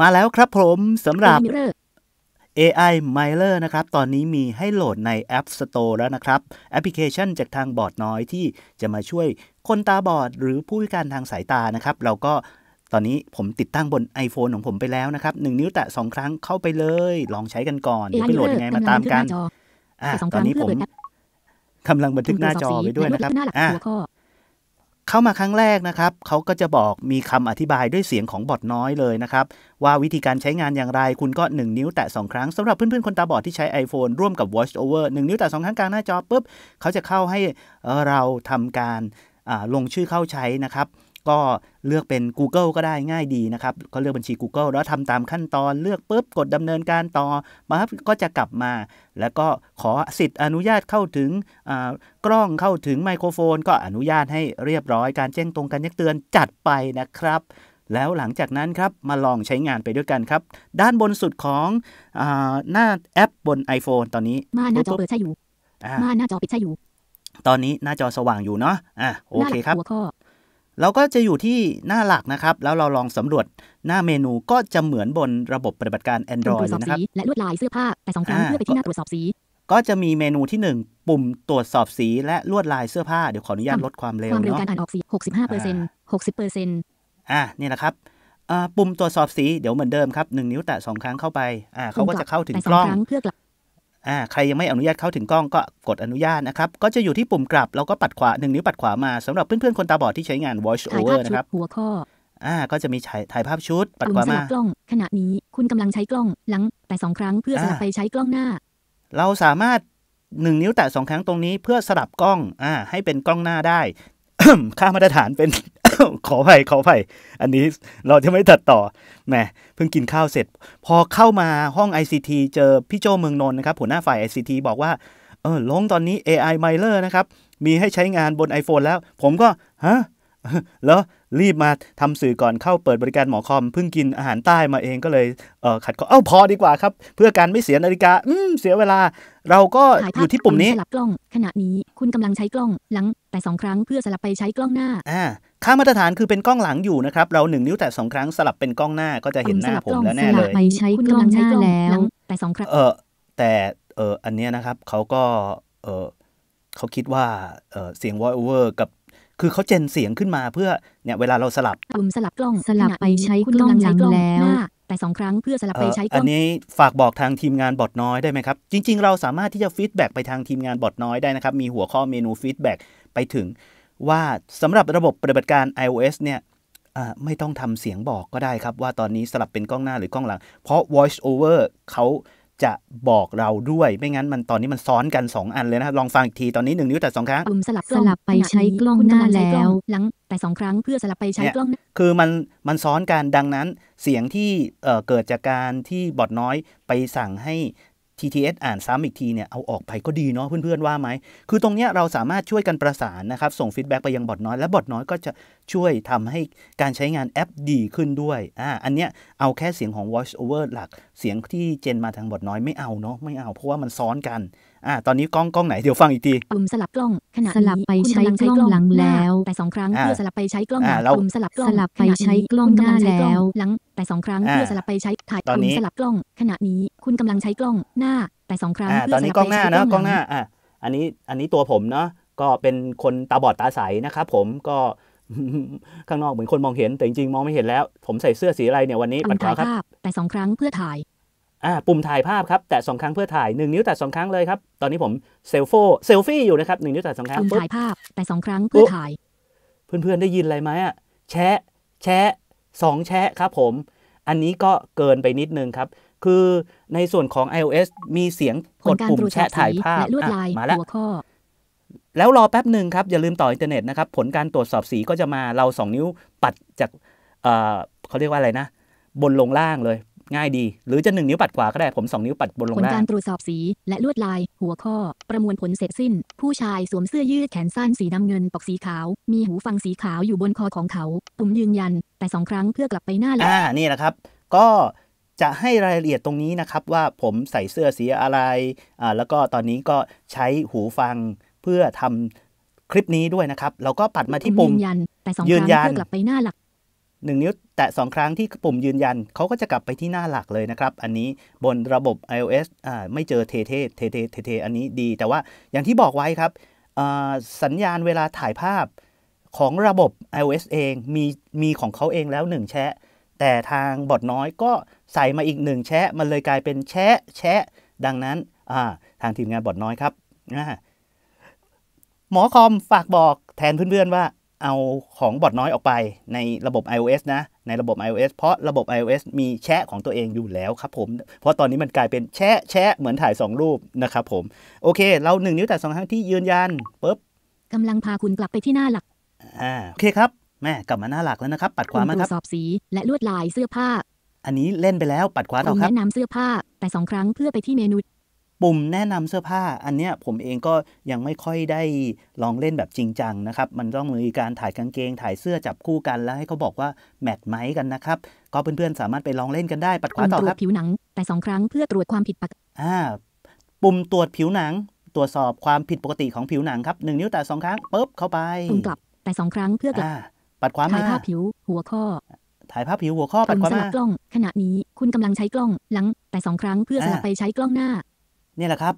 มาแล้วครับผมสำหรับ AI m i l e r นะครับ ตอนนี้มีให้โหลดใน App Store แล้วนะครับ แอปพลิเคชันจากทางบอดน้อยที่จะมาช่วยคนตาบอด หรือผู้พิการทางสายตานะครับ เราก็ตอนนี้ผมติดตั้งบน iPhone ของผมไปแล้วนะครับหนึ่งนิ้วแตะสองครั้งเข้าไปเลย ลองใช้กันก่อนเดี๋ยวไปโหลดยังไงมาตามกันอ่าตอนนี้ผมกำลังบันทึกหน้าจอไปด้วยนะครับอ่าเข้ามาครั้งแรกนะครับเขาก็จะบอกมีคำอธิบายด้วยเสียงของบอทน้อยเลยนะครับว่าวิธีการใช้งานอย่างไรคุณก็ 1 นิ้วแตะ2ครั้งสำหรับเพื่อนๆ คนตาบอดที่ใช้ iPhone ร่วมกับ Watch Over 1 นิ้วแตะ2ครั้งกลางหน้าจอปุ๊บเขาจะเข้าให้เราทำการลงชื่อเข้าใช้นะครับก็เลือกเป็น Google ก็ได้ง่ายดีนะครับ ก็เลือกบัญชี Google แล้วทำตามขั้นตอนเลือกปุ๊บ กดดำเนินการต่อมาครับก็จะกลับมา แล้วก็ขอสิทธิ์อนุญาตเข้าถึงกล้องเข้าถึงไมโครโฟน ก็อนุญาตให้เรียบร้อย การแจ้งตรงกันแจ้งเตือนจัดไปนะครับ แล้วหลังจากนั้นครับมาลองใช้งานไปด้วยกันครับ ด้านบนสุดของอหน้าแอปบน iPhone ตอนนี้มาหน้าจอเปิดใช่อยู่มาหน้าจอปิดใช่อยู่ ตอนนี้หน้าจอสว่างอยู่เนาะอ่ะโอเคครับหัวข้อเราก็จะอยู่ที่หน้าหลักนะครับแล้วเราลองสำรวจหน้าเมนูก็จะเหมือนบนระบบปฏิบัติการ Android นะครับและลวดลายเสื้อผ้าแต่สองครั้งเพื่อไปที่หน้าตรวจสอบสีก็จะมีเมนูที่ 1 ปุ่มตรวจสอบสีและลวดลายเสื้อผ้า เดี๋ยวขออนุญาตลดความเร็วเนาะความเร็วการอ่านออกสีหกสิบห้าเปอร์เซ็นต์หกสิบเปอร์เซ็นต์อ่านี่แหละครับปุ่มตรวจสอบสีเดี๋ยวเหมือนเดิมครับหนึ่งนิ้วแตะสองครั้งเข้าไปอ่าเขาก็จะเข้าถึงกล้องเพื่อกลับอ่าใครยังไม่อนุญาตเข้าถึงกล้องก็กดอนุญาตนะครับ ก็จะอยู่ที่ปุ่มกลับ แล้วก็ปัดขวาหนึ่งนิ้วปัดขวามา สำหรับเพื่อนๆ คนตาบอดที่ใช้งาน voice over นะครับหัวข้ออ่า ก็จะมีถ่ายภาพชุด ปัดขวามากล้อง ขณะนี้คุณกำลังใช้กล้องหลังแต่สองครั้ง เพื่อสลับไปใช้กล้องหน้า เราสามารถหนึ่งนิ้วแตะสองครั้งตรงนี้เพื่อสลับกล้องอ่าให้เป็นกล้องหน้าได้ค่ามาตรฐานเป็นขอภัยขอภัยอันนี้เราจะไม่ตัดต่อ แมเพิ่งกินข้าวเสร็จ พอเข้ามาห้อง ICT เจอพี่โจเมืองนนท์นะครับหัวหน้าฝ่าย ICT บอกว่าเออลงตอนนี้ AI m i l e r นะครับ มีให้ใช้งานบน iPhone แล้ว ผมก็ ฮะ แล้วรีบมาทำสื่อก่อนเข้าเปิดบริการหมอคอม เพิ่งกินอาหารใต้มาเองก็เลยเขัดข้อเอ้าพอดีกว่าครับ เพื่อการไม่เสียนาฬิกาอืมเสียเวลา เราก็อยู่ที่ปุ่มนี้สลับกล้อง ขณะนี้คุณกำลังใช้กล้องหลัง แต่สองครั้ง เพื่อสลับไปใช้กล้องหน้าอ่าค่ามาตรฐานคือเป็นกล้องหลังอยู่นะครับเราหนึ่งนิ้วแต่สองครั้ง สลับเป็นกล้องหน้าก็จะเห็นหน้าผมแล้วแน่เลยไปใช้กล้องหน้าแล้วแต่สองครั้งเออแต่เอออันเนี้ยนะครับเขาก็เออเขาคิดว่าเออเสียง voice over กับ คือเขาเจนเสียงขึ้นมาเพื่อเนี่ย เวลาเราสลับปุ่มสลับกล้องสลับไปใช้กล้องหลังแล้ว แต่สองครั้งเพื่อสลับไปใช้กล้องอันนี้ฝากบอกทางทีมงานบอดน้อยได้ไหมครับจริง ๆเราสามารถที่จะฟีดแบ็กไปทางทีมงานบอดน้อยได้นะครับ มีหัวข้อเมนูฟีดแบ็กไปถึงว่าสำหรับระบบปฏิบัติการ iOS เนี่ยไม่ต้องทำเสียงบอกก็ได้ครับ ว่าตอนนี้สลับเป็นกล้องหน้าหรือกล้องหลัง เพราะ voice over เขาจะบอกเราด้วยไม่งั้นมันตอนนี้มันซ้อนกัน 2 อันเลยนะลองฟังอีกทีตอนนี้ 1 นิ้วแต่2ครั้งสลับสลับไปใช้กล้องหน้าแล้ว หลังแต่ 2 ครั้งเพื่อสลับไปใช้กล้องคือมันมันซ้อนกันดังนั้น เสียงที่เกิดจากการที่บอดน้อยไปสั่งให TTS อ่านซ้ำอีกทีเนี่ย เอาออกไปก็ดีเนาะเพื่อนๆว่าไหม คือตรงเนี้ยเราสามารถช่วยกันประสานนะครับ ส่งฟีดแบ็กไปยังบอทน้อยและบอทน้อยก็จะช่วยทำให้การใช้งานแอปดีขึ้นด้วย อ่าอันเนี้ยเอาแค่เสียงของ voice over หลัก เสียงที่เจนมาทางบอทน้อยไม่เอาเนาะไม่เอาเพราะว่ามันซ้อนกันอ่า ตอนนี้กล้องกล้องไหน เดี๋ยวฟังอีกที ปุ่มสลับกล้อง ขณะสลับไปใช้กล้องหลังแล้ว แต่สองครั้งเพื่อสลับไปใช้กล้องหลัาปุ่มสลับกล้องสลับไปใช้กล้องหน้าแล้ว หลังแต่สองครั้งเพื่อสลับไปใช้ถ่ายปุ่มสลับกล้อง ขณะนี้ คุณกำลังใช้กล้องหน้า แต่สองครั้งเพืตอนนี้กล้องหน้านะ กล้องหน้า อ่าอันนี้ อันนี้ตัวผมเนาะ ก็เป็นคนตาบอดตาใสนะครับผมก็ ข้างนอกเหมือนคนมองเห็น แต่จริงๆ มองไม่เห็นแล้ว ผมใส่เสื้อสีอะไรเนี่ยวันนี้ ปันขวาครับ แต่สองครั้งเพื่อถ่ายอ่าปุ่มถ่ายภาพครับแตะสองครั้งเพื่อถ่าย 1 นิ้วแตะสองครั้งเลยครับ ตอนนี้ผมเซลโฟเซลฟี่อยู่นะครับหนิ้วแตะสองครั้งปุ่มถ่ายภาพแตะสองครั้งเพื่อถ่ายเพื่อน ๆ ได้ยินอะไรไหมอ่ะแชะแชะสองแชะครับผม อันนี้ก็เกินไปนิดนึงครับ คือในส่วนของ iOS มีเสียงกดปุ่มแชะถ่ายภาพมาแล้วแล้วรอแป๊บหนึ่งครับ อย่าลืมต่ออินเทอร์เน็ตนะครับ ผลการตรวจสอบสีก็จะมาเรา2นิ้วปัดจากเเขาเรียกว่าอะไรนะบนลงล่างเลยง่ายดี หรือจะ 1 นิ้วปัดขวา ก็ได้ ผม 2 นิ้วปัดบนลงล่างผลการตรวจสอบสีและลวดลายหัวข้อประมวลผลเสร็จสิ้น ผู้ชายสวมเสื้อยืดแขนสั้นสีน้ำเงินปกสีขาวมีหูฟังสีขาวอยู่บนคอของเขาปุ่มยืนยันแต่สองครั้งเพื่อกลับไปหน้าหลักอ่านี่แหละครับ ก็จะให้รายละเอียดตรงนี้นะครับ ว่าผมใส่เสื้อสีอะไรอ่าแล้วก็ตอนนี้ก็ใช้หูฟังเพื่อทำคลิปนี้ด้วยนะครับ เราก็ปัดมาที่ปุ่มยืนยันแต่สองครั้งเพื่อกลับไปหน้าหลัก1นิ้วแตะ2ครั้งที่ปุ่มยืนยันเขาก็จะกลับไปที่หน้าหลักเลยนะครับ อันนี้บนระบบ iOS อ่าไม่เจอเทเทเทเทเทเทอันนี้ดีแต่ว่าอย่างที่บอกไว้ครับสัญญาณเวลาถ่ายภาพของระบบ iOS เอง มีมีของเขาเองแล้ว 1 แชะ แต่ทางบอดน้อยก็ใส่มาอีก 1 แชะ มันเลยกลายเป็นแชะแชะ ดังนั้นทางทีมงานบอดน้อยครับหมอคอมฝากบอกแทนเพื่อนๆว่าเอาของบอดน้อยออกไปในระบบ iOS นะในระบบ iOS เพราะระบบ iOS มีแชะของตัวเองอยู่แล้วครับผมเพราะตอนนี้มันกลายเป็นแชะแชะเหมือนถ่าย 2 รูปนะครับผม โอเค เรา1นิ้วแต่สองครั้งที่ยืนยันปุ๊บกำลังพาคุณกลับไปที่หน้าหลักอ่าโอเคครับแม่กลับมาหน้าหลักแล้วนะครับปัดขวามาครับสอบสีและลวดลายเสื้อผ้า อันนี้เล่นไปแล้วปัดขวาต่อครับแนะนำเสื้อผ้าแต่สองครั้งเพื่อไปที่เมนูปุ่มแนะนำเสื้อผ้าอันเนี้ยผมเองก็ยังไม่ค่อยได้ลองเล่นแบบจริงจังนะครับมันต้องมีการถ่ายกางเกง ถ่ายเสื้อจับคู่กันแล้ว ให้เขาบอกว่าแมทไหมกันนะครับ ก็เพื่อน ๆ สามารถไปลองเล่นกันได้ ปัดขวาต่อครับผิวหนัง แต่สองครั้ง เพื่อตรวจความผิดปกติอ่าปุ่มตรวจผิวหนังตรวจสอบความผิดปกติของผิวหนังครับหนึ่งนิ้วแต่สองครั้งปุ๊บเข้าไปปุ่มกลับแต่สองครั้งเพื่อกลับปัดขวามาถ่ายภาพผิวหัวข้อถ่ายภาพผิวหัวข้อปัดความากล้อง ขณะนี้คุณกำลังใช้กล้องหลังแต่สองครั้งเพื่อสลับไปใช้กล้องหน้านี่แหละครับ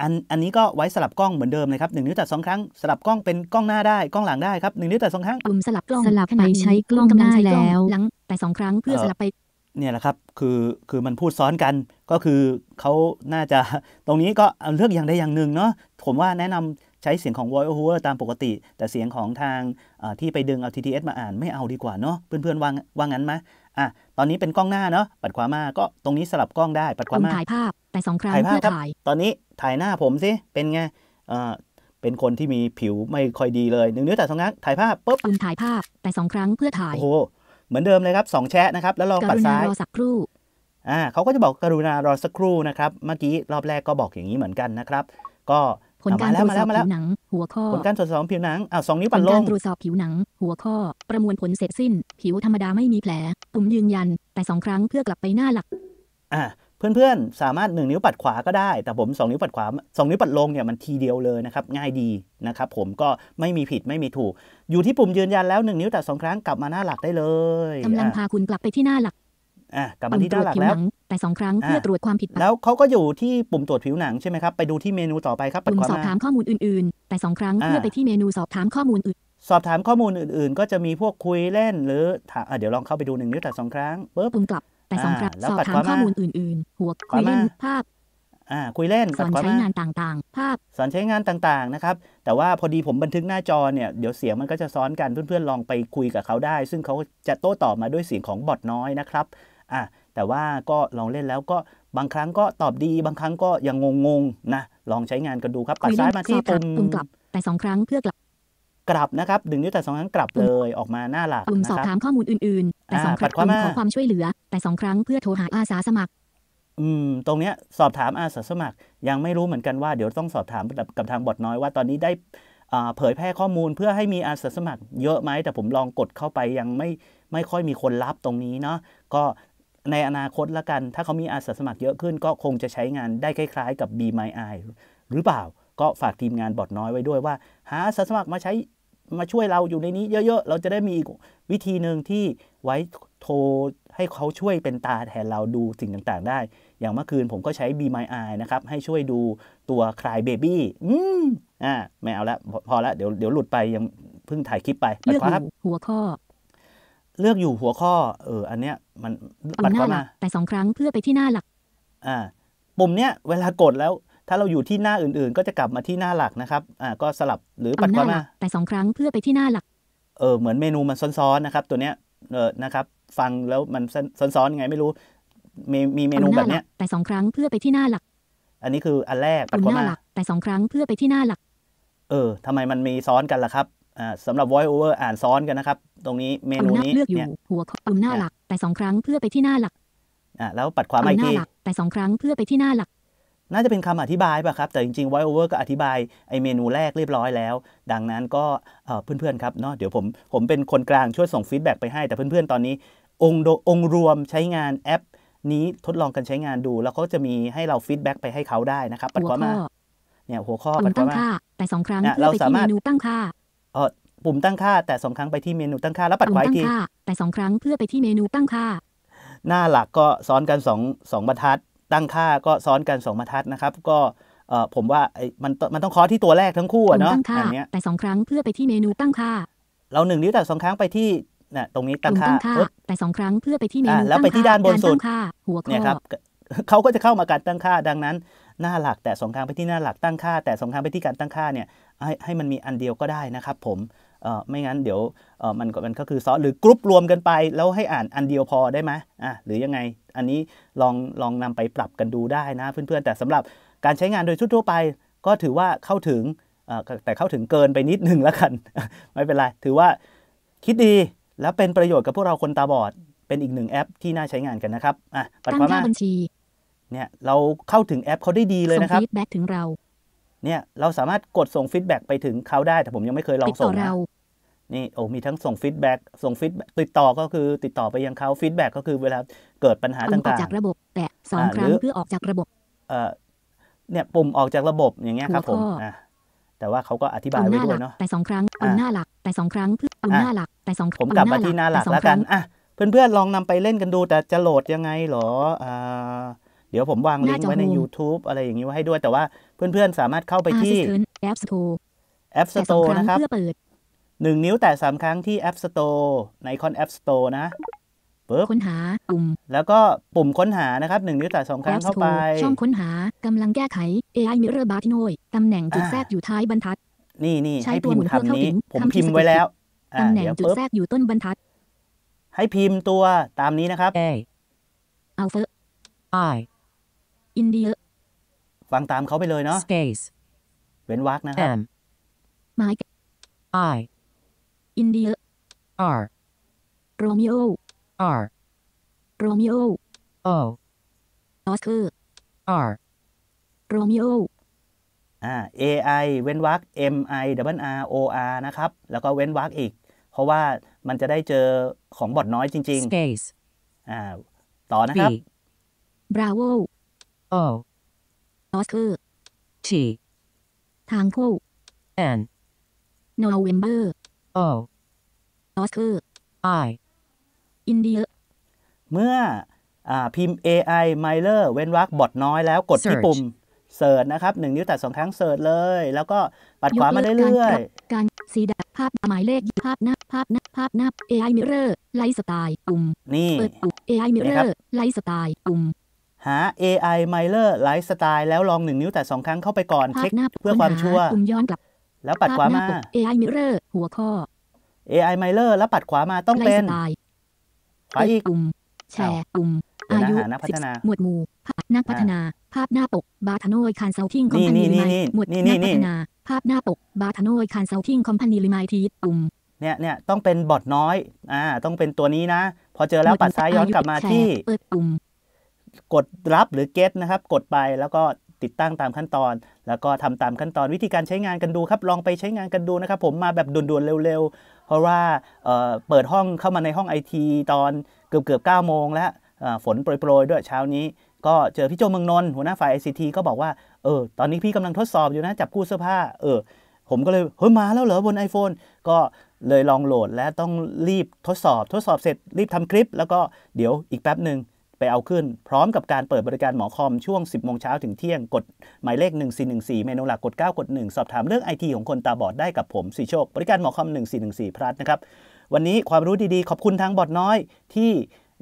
อันอันนี้ก็ไว้สลับกล้องเหมือนเดิมเลยครับหนึ่งนิ้วแตดสองครั้งสลับกล้องเป็นกล้องหน้าได้กล้องหลังได้ครับหนึ่งนิ้วแตดสองครั้งปุ่มสลับกล้องสลับไปใช้กล้องกำลังใช้แล้วหลังแต่สองครั้งเพื่อสลับไป เนี่ยแหละครับคือคือมันพูดซ้อนกันก็คือเขาน่าจะตรงนี้ก็เลือกอย่างใดอย่างหนึ่งเนาะผมว่าแนะนำใช้เสียงของ voice over ตามปกติ แต่เสียงของทางที่ไปดึงเอา TTS มาอ่านไม่เอาดีกว่าเนาะเพื่อนๆว่าวางั้นไหมอ่ะตอนนี้เป็นกล้องหน้าเนาะปัดขวามาก็ตรงนี้สลับกล้องได้ปัดขวามาถ่ายภาพแต่สองครั้งเพื่อถ่ายตอนนี้ถ่ายหน้าผมสิเป็นไงเออเป็นคนที่มีผิวไม่ค่อยดีเลยหนึ่งนิ้วแต่สองครั้งถ่ายภาพปุ๊บอุ่มถ่ายภาพแต่สองครั้งเพื่อถ่ายโอ้โหเหมือนเดิมเลยครับสองแชะนะครับ แล้วลองปัดซ้ายรอสักครู่อ่าเขาก็จะบอกกรุณารอสักครู่นะครับ เมื่อกี้รอบแรกก็บอกอย่างนี้เหมือนกันนะครับ ก็ผลการตรวจสอบผิวหนังหัวข้อผลการตรวจสอบผิวหนังอ่าสองนิ้วปัดลงผลการตรวจสอบผิวหนังหัวข้อประมวลผลเสร็จสิ้น ผิวธรรมดาไม่มีแผลปุ่มยืนยันแต่สองครั้งเพื่อกลับไปหน้าหลักอ่าเพื่อนๆ สามารถ 1 นิ้วปัดขวาก็ได้แต่ผม 2 นิ้วปัดขวา2นิ้วปัดลงเนี่ยมันทีเดียวเลยนะครับง่ายดีนะครับผมก็ไม่มีผิดไม่มีถูก อยู่ที่ปุ่มยืนยันแล้ว 1 นิ้วแต่2ครั้งกลับมาหน้าหลักได้เลยกำลังพาคุณกลับไปที่หน้าหลักอ่ะกลับมาที่หน้าหลักแล้วแต่สองครั้งเพื่อตรวจความผิดแล้วเขาก็อยู่ที่ปุ่มตรวจผิวหนังใช่ไหมครับไปดูที่เมนูต่อไปครับปุ่มสอบถามข้อมูลอื่นๆ แต่สองครั้งเพื่อไปที่เมนูสอบถามข้อมูลอื่น สอบถามข้อมูลอื่นๆ ก็จะมีพวกคุยเล่น หรือเดี๋ยวลองเข้าไปดูหนึ่งนิ้วแต่สองครั้งปุ่มกลับแต่สองครับสอบถามข้อมูลอื่นๆ หัวคุยเล่นภาพอ่าคุยเล่นสอนใช้งานต่าง ๆ ภาพสอนใช้งานต่าง ๆ นะครับ แต่ว่าพอดีผมบันทึกหน้าจอเนี่ยเดี๋ยวเสียงมันก็จะซ้อนกันเพื่อน ๆ ลองไปคุยกับเขาได้ ซึ่งเขาจะโต้ตอบมาด้วยเสียงของบอทน้อยนะครับอ่าแต่ว่าก็ลองเล่นแล้วก็บางครั้งก็ตอบดีบางครั้งก็ยังงง ๆ นะลองใช้งานกันดูครับปัดซ้ายมาที่ปุ่มกลับแต่สองครั้งเพื่อกลับกลับนะครับดึงนิ้วแต่สองครั้งกลับเลยออกมาหน้าหลักปุ่มสอบถามข้อมูลอื่น ๆ แต่สองครั้งปุ่มขอความช่วยเหลือ แต่สองครั้งเพื่อโทรหาอาสาสมัคร อืม ตรงเนี้ย สอบถามอาสาสมัคร ยังไม่รู้เหมือนกันว่าเดี๋ยวต้องสอบถามกับทางบอดน้อยว่าตอนนี้ได้เผยแพร่ข้อมูลเพื่อให้มีอาสาสมัครเยอะไหมแต่ผมลองกดเข้าไปยังไม่ไม่ค่อยมีคนรับตรงนี้เนาะก็ในอนาคตละกัน ถ้าเขามีอาสาสมัครเยอะขึ้นก็คงจะใช้งานได้คล้าย ๆ กับ B My Eye หรือเปล่าก็ฝากทีมงานบอดน้อยไว้ด้วยว่า หาอาสาสมัครมาใช้มาช่วยเราอยู่ในนี้เยอะ ๆ เราจะได้มีวิธีหนึ่งที่ไว้โทร ให้เขาช่วยเป็นตาแทนเราดูสิ่งต่างๆได้ อย่างเมื่อคืนผมก็ใช้ b My Eye นะครับ ให้ช่วยดูตัวคลายเบบี้ อืม อ่า ไม่เอาละพอละเดี๋ยวเดี๋ยวหลุดไปยังเพิ่งถ่ายคลิปไปเลือกคับ หัวข้อ เลือกอยู่หัวข้อ เออ อันเนี้ย มันปัดเข้ามา แต่สองครั้งเพื่อไปที่หน้าหลัก อ่า ปุ่มเนี้ย เวลากดแล้วถ้าเราอยู่ที่หน้าอื่นๆ ก็จะกลับมาที่หน้าหลักนะครับ อ่า ก็สลับหรือปัดความา แต่สองครั้งเพื่อไปที่หน้าหลัก เออ เหมือนเมนูมันซ้อน ๆ นะครับ ตัวเนี้ยเออนะครับ ฟังแล้วมันซ้อนๆยังไง ไม่รู้มีมีเมนูแบบเนี้ยแต่สองครั้งเพื่อไปที่หน้าหลัก อันนี้คืออันแรกปัดความาแต่สองครั้งเพื่อไปที่หน้าหลัก เออทำไมมันมีซ้อนกันล่ะครับ อ่าสำหรับ voice over อ่านซ้อนกันนะครับ ตรงนี้เมนูนี้เลือกอยู่หัวปุ่มหน้าหลัก แต่สองครั้งเพื่อไปที่หน้าหลัก อ่าแล้วปัดความาทีลัก แต่สองครั้งเพื่อไปที่หน้าหลักน่าจะเป็นคำอธิบายป่ะครับ แต่จริงๆ voice over ก็อธิบายไอเมนูแรกเรียบร้อยแล้ว ดังนั้นก็เพื่อนๆครับเนาะเดี๋ยวผมผมเป็นคนกลางช่วยส่งฟีดแบ็กไปให้ แต่เพื่อนๆตอนนี้ องค์องรวมใช้งานแอปนี้ทดลองกันใช้งานดู แล้วก็จะมีให้เราฟีดแบ็กไปให้เขาได้นะครับ ปัดความา เนี่ยหัวข้อปัดความาแต่สองครั้งเราสามารถตั้งค่าเออปุ่มตั้งค่า แต่สองครั้งไปที่เมนูตั้งค่าแล้วปัดขวาอทีแต่สองครั้งเพื่อไปที่เมนูตั้งค่าหน้าหลักก็ซ้อนกันสองสองบรรทัดตั้งค่าก็ซ้อนกันสองบรรทัดนะครับก็ผมว่ามันมันต้องคอที่ตัวแรกทั้งคู่เนาะอย่างเนี้ยแต่สองครั้งเพื่อไปที่เมนูตั้งค่า เราหนึ่งนิ้วแต่สองครั้งไปที่นะตรงนี้ตั้งค่าแต่สองครั้งเพื่อไปที่เมนูแล้วไปที่ด้านบนสุดหัวข้อเนี่ยครับเขาก็จะเข้ามาการตั้งค่า ดังนั้น หน้าหลักแต่สองครั้งไปที่หน้าหลักตั้งค่าแต่สองครั้งไปที่การตั้งค่าเนี่ยให้ให้มันมีอันเดียวก็ได้นะครับ ผมออไม่งั้นเดี๋ยวมันก็มันก็คือซ้อนหรือกรุ๊ปรวมกันไปแล้วให้อ่านอันเดียวพอได้ไหมอ่ะหรือยังไง อันนี้ลองลองนำไปปรับกันดูได้นะ เพื่อนๆ แต่สำหรับการใช้งานโดยทั่วไป ก็ถือว่าเข้าถึงแต่เข้าถึงเกินไปนิดนึงแล้วกันไม่เป็นไรถือว่าคิดดีแล้วเป็นประโยชน์กับพวกเราคนตาบอดเป็นอีกหนึ่งแอป ที่น่าใช้งานกันนะครับอ่ะปัดความบัญชีเนี่ยเราเข้าถึงแอปเขาได้ดีเลยนะครับ feedback ถึงเราเนี่ย เราสามารถกดส่งฟีดแบ็กไปถึงเขาได้แต่ผมยังไม่เคยลองส่งนะนี่โอ้มีทั้งส่งฟีดแบ็กส่งฟีดติดต่อก็คือ ติดต่อไปยังเขาฟีดแบ็กก็คือเวลาเกิดปัญหาต่างๆออกจากระบบแตะสองครั้งเพื่อออกจากระบบเอเนี่ยปุ่มออกจากระบบอย่างเงี้ยครับผมแต่ว่าเขาก็อธิบายไว้ด้วยเนาะแต่สองครั้งปุ่มหน้าหลัก แต่สองครั้งเพื่อปุ่มหน้าหลัก แต่สองผมกลับมาที่หน้าหลักแล้วกันอ่ะเพื่อนๆ ลองนำไปเล่นกันดูแต่จะโหลดยังไงหรออ่าเดี๋ยวผมวางลิงก์ไว้ใน YouTube อะไรอย่างนี้ไว้ให้ด้วยแต่ว่าเพื่อนๆสามารถเข้าไปที่ App Store App Store นะครับหนึ่งนิ้วแต่สามครั้งที่ App Store ในคอน App Store นะปุ๊บค้นหาปุ่มแล้วก็ปุ่มค้นหานะครับหนึ่งนิ้วแต่สองครั้งเข้าไปช่องค้นหากำลังแก้ไข AI Mirror Bar ที่โนยตำแหน่งจุดแทรกอยู่ท้ายบรรทัด นี่นี่ใช้ตัวหมุพื่อเข้าผมพิมพ์ไว้แล้วตำแหน่งจุดแทรกอยู่ต้นบรรทัด ให้พิมพ์ตัวตามนี้นะครับ A Alpha I อินเดีย ฟังตามเขาไปเลยเนาะ space เว้นวรรคนะครับ M My I India R Romeo R Romeo O Oscar R Romeo อ่า AI เว้นวรรค MI W R OR นะครับ แล้วก็เว้นวรรคอีก เพราะว่ามันจะได้เจอของบอดน้อยจริงๆ space อ่า ต่อนะครับ Bravo O ออสคือ T ทางคู่ N November O ออสคือ I อินเดียเมื่ออพิมพ์ AI m i l e r เว้นวรรคบอดน้อยแล้วกดที่ปุ่มเสิร์ชนะครับหนึ่งนิ้วแต่สองครั้งเสิร์ชเลย แล้วก็ปัดขวามาเรื่อยๆ การสีดาภาพหมายเลขภาพหน้าภาพหน้าภาพหน้า AI Mirror ไลฟ์สไตล์ปุ่ม นี่เปิดปุ่ม AI Mirror ไลฟ์สไตล์ปุ่มหา AI m i l e r ไลฟ์สไตล์แล้วลองหนึ่งนิ้วแต่สองครั้งเข้าไปก่อนเช็คเพื่อความชัวร์ย้อนกลับแล้วปัดขวามา AI m i l e r หัวข้อ AI m i l e r แล้วปัดขวามาต้องเป็นขวาอีกปุ่มแชร์ปุ่มอายุนักพัฒนาหมวดหมู่นักพัฒนา ภาพหน้าปก บาทานอยคานเซาทิงคอมพานีลิมาหมวดนักพัฒนาภาพหน้าปกบาทานอยคานเซาทิงคอมพานีลิมาทีปุ่มเนี่ยเนี่ยต้องเป็นบอดน้อยอ่าต้องเป็นตัวนี้นะ พอเจอแล้วปัดซ้ายย้อนกลับมาที่เปิดปุ่มกดรับหรือ get นะครับ กดไปแล้วก็ติดตั้งตามขั้นตอน แล้วก็ทำตามขั้นตอนวิธีการใช้งานกันดูครับลองไปใช้งานกันดูนะครับ ผมมาแบบด่วนๆ เร็ว ๆ เพราะว่าเเปิดห้องเข้ามาในห้องไอทีตอนเกือบเกือบเก้าโมงแล้วฝนโปรยๆด้วยเช้านี้ ก็เจอพี่โจเมืองนนหัวหน้าฝ่ายไอซีทีก็บอกว่า เออ ตอนนี้พี่กำลังทดสอบอยู่นะจับกู้เสื้อผ้าเออผมก็เลยเฮ้ยมาแล้วเหรอบน iPhone ก็เลยลองโหลด และต้องรีบทดสอบ ทดสอบ เสร็จรีบทำคลิปแล้วก็เดี๋ยวอีกแป๊บหนึ่งไปเอาขึ้น พร้อมกับการเปิดบริการหมอคอม ช่วง 10 โมงเช้าถึงเที่ยงกดหมายเลข 1414 เมนูหลักกด 9 กด 1 สอบถามเรื่องไอทีของคนตาบอดได้กับผมสีโชค บริการหมอคอม 1414พลัสนะครับวันนี้ความรู้ดี ๆ ขอบคุณทางบอดน้อยที่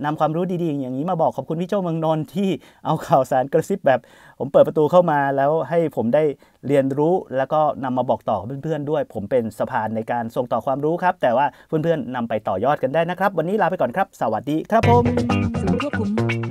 นำความรู้ดีๆ อย่างนี้มาบอกขอบคุณพี่โจเมืองนนท์ที่เอาข่าวสารกระซิบแบบ ผมเปิดประตูเข้ามาแล้วให้ผมได้เรียนรู้แล้วก็นำมาบอกต่อเพื่อนๆด้วย ผมเป็นสะพานในการส่งต่อความรู้ครับ แต่ว่าเพื่อนๆนำไปต่อยอดกันได้นะครับ วันนี้ลาไปก่อนครับ สวัสดีครับผมศูนควบคุม